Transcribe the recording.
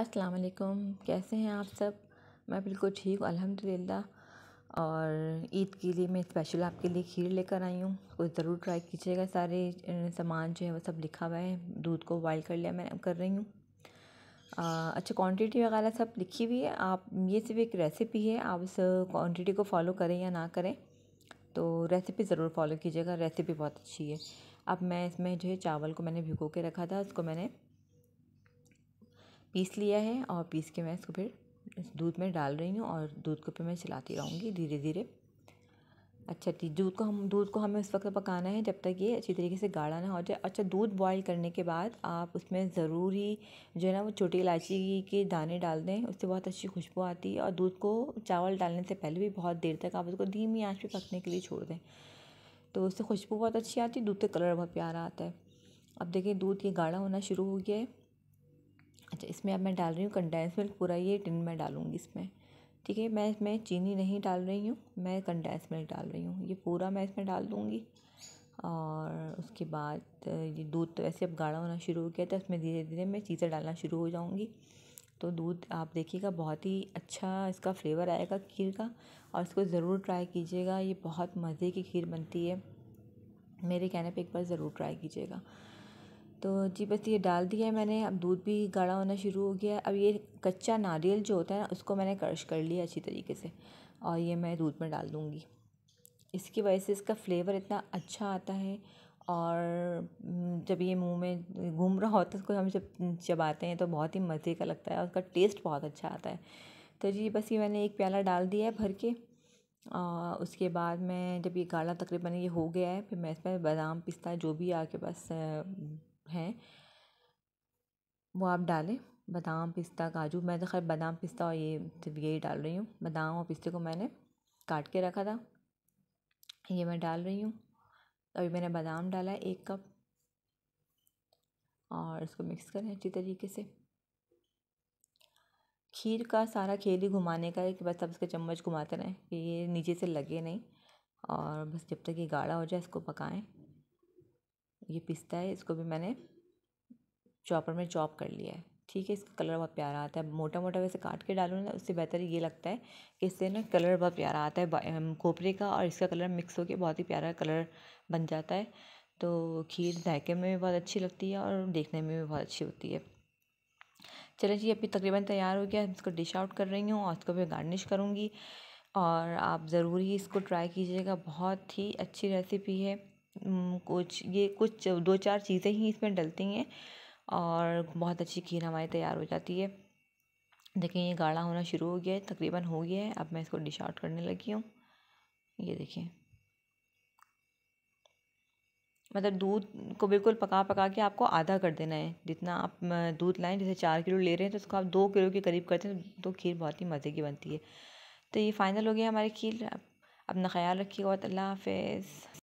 अस्सलाम वालेकुम कैसे हैं आप सब मैं बिल्कुल ठीक हूँ अल्हम्दुलिल्लाह और ईद के लिए मैं स्पेशल आपके लिए खीर लेकर आई हूँ वो ज़रूर ट्राई कीजिएगा सारे सामान जो है वो सब लिखा हुआ है दूध को बॉयल कर लिया मैं कर रही हूँ अच्छा क्वांटिटी वगैरह सब लिखी हुई है आप ये सिर्फ एक रेसिपी है आप उस क्वांटिटी को फॉलो करें या ना करें तो रेसिपी ज़रूर फॉलो कीजिएगा रेसिपी बहुत अच्छी है अब मैं इसमें जो है चावल को मैंने भिगो के रखा था उसको मैंने पीस लिया है और पीस के मैं इसको फिर दूध में डाल रही हूँ और दूध को फिर मैं चलाती रहूँगी धीरे धीरे अच्छा ठीक दूध को हम दूध को हमें उस वक्त पकाना है जब तक ये अच्छी तरीके से गाढ़ा ना हो जाए अच्छा दूध बॉईल करने के बाद आप उसमें ज़रूर ही जो है ना वो छोटी इलायची के दाने डाल दें उससे बहुत अच्छी खुशबू आती है और दूध को चावल डालने से पहले भी बहुत देर तक आप उसको धीमी आँच पर पकने के लिए छोड़ दें तो उससे खुशबू बहुत अच्छी आती है दूध का कलर बहुत प्यारा आता है अब देखिए दूध ये गाढ़ा होना शुरू हो गया है अच्छा इसमें अब मैं डाल रही हूँ कंडेंस मिल्क पूरा ये टिन में डालूँगी इसमें ठीक है मैं इसमें चीनी नहीं डाल रही हूँ मैं कंडेंस मिल्क डाल रही हूँ ये पूरा मैं इसमें डाल दूँगी और उसके बाद ये दूध तो वैसे अब गाढ़ा होना शुरू हो गया था उसमें धीरे धीरे मैं चीज़ें डालना शुरू हो जाऊँगी तो दूध आप देखिएगा बहुत ही अच्छा इसका फ्लेवर आएगा खीर का और इसको ज़रूर ट्राई कीजिएगा ये बहुत मज़े की खीर बनती है मेरे कहने पे एक बार ज़रूर ट्राई कीजिएगा तो जी बस ये डाल दिया है मैंने अब दूध भी गाढ़ा होना शुरू हो गया अब ये कच्चा नारियल जो होता है ना उसको मैंने क्रश कर लिया अच्छी तरीके से और ये मैं दूध में डाल दूँगी इसकी वजह से इसका फ्लेवर इतना अच्छा आता है और हम्म, जब ये मुंह में घूम रहा होता है उसको हम जब हम्म, चबाते हैं तो बहुत ही मज़े का लगता है और उसका टेस्ट बहुत अच्छा आता है तो जी बस ये मैंने एक प्याला डाल दिया है भर के और उसके बाद मैं जब ये गाढ़ा तकरीबन ये हो गया है फिर मैं इसमें बादाम पिस्ता जो भी आके बस हैं वो आप डालें बादाम पिस्ता काजू मैं तो खैर बादाम पिस्ता और ये सिर्फ यही डाल रही हूँ बादाम और पिस्ते को मैंने काट के रखा था ये मैं डाल रही हूँ अभी मैंने बादाम डाला है एक कप और इसको मिक्स करें अच्छी तरीके से खीर का सारा खेल ही घुमाने का है कि बस अब इसके चम्मच घुमाते रहें कि ये नीचे से लगे नहीं और बस जब तक ये गाढ़ा हो जाए इसको पकाएं ये पिस्ता है इसको भी मैंने चॉपर में चॉप कर लिया है ठीक है इसका कलर बहुत प्यारा आता है मोटा मोटा वैसे काट के डालूँ ना उससे बेहतर ये लगता है कि इससे ना कलर बहुत प्यारा आता है खोपरे का और इसका कलर मिक्स होकर बहुत ही प्यारा कलर बन जाता है तो खीर जायके में भी बहुत अच्छी लगती है और देखने में भी बहुत अच्छी होती है चलो जी अभी तकरीबन तैयार हो गया इसको डिश आउट कर रही हूँ और इसको भी गार्निश करूँगी और आप ज़रूर ही इसको ट्राई कीजिएगा बहुत ही अच्छी रेसिपी है कुछ ये कुछ दो चार चीज़ें ही इसमें डलती हैं और बहुत अच्छी खीर हमारी तैयार हो जाती है देखिए ये गाढ़ा होना शुरू हो गया है तकरीबन हो गया है अब मैं इसको डिश आउट करने लगी हूँ ये देखिए मतलब दूध को बिल्कुल पका पका के आपको आधा कर देना है जितना आप दूध लाएं जैसे चार किलो ले रहे हैं तो उसको आप दो किलो के करीब करते हैं तो खीर बहुत ही मज़े की बनती है तो ये फाइनल हो गया हमारी खीर अपना ख्याल रखिएगा और अल्लाह हाफ